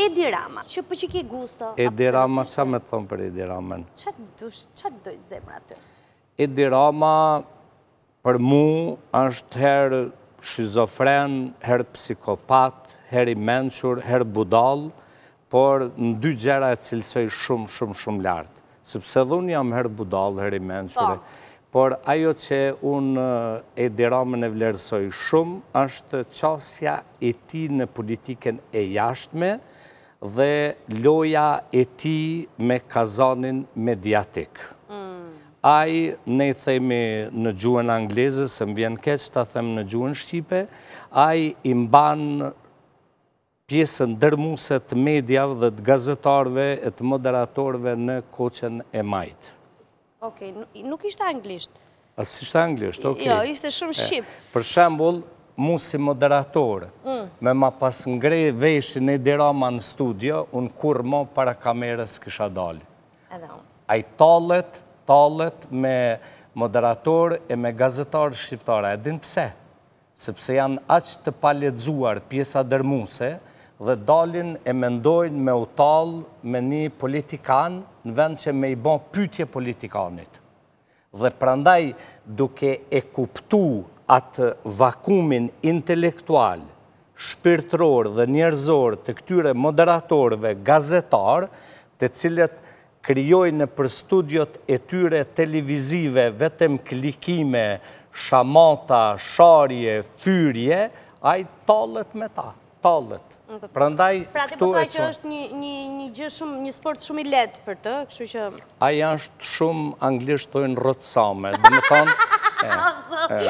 Edi Rama, që për që ke gusto? Edi Rama, që me thonë për Edi Rama? Që të dush, që të atë? Edi Rama, për mu, është herë shizofren, herë psikopat, herë i menqur, herë budal, por në dy gjera e cilësoj shumë, shumë, shumë lartë sëpse dhe unë jam herë budalë, herë i menqurë. Po. por ajo që unë e diramën e vlerësoj shumë, është qasja e ti në politiken e jashtme, dhe loja e ti me kazanin mediatik. Ai, ne i themi në gjuën angleze, se më vjen keq, ta themë në gjuën shqipe, ai i mbanë pjesën dërmuset medjavë dhe të gazetarve e të moderatorve në koqen e majtë. Okej, nuk ishte anglisht. Asë ishte anglisht, okej. Jo, ishte shumë shqip. Për shembol, mu si moderator, mm. me ma pas ngrej veshën e dirama në studio, unë kur mo para kamerës kësha dalë. A i talët, talët me moderator e me gazetarë shqiptare. E din pse? Sepse janë aqë të paletzuar pjesa dërmuse dhe dalin e mendojnë me u talë me një politikan në vend që me i bon pytje politikanit. Dhe prandaj duke e kuptu atë vakumin intelektual, shpirtror dhe njerëzor të këtyre moderatorve gazetar, të cilët krijojnë për studiot e tyre televizive vetëm klikime, shamata, sharje, thyrje, a i talët me ta, talët. Pra ndaj këtu po e që është një gjë shumë, një sport shumë i letë për të, këshu që... A janë shumë anglishtojnë rëtësame, dhe më thonë...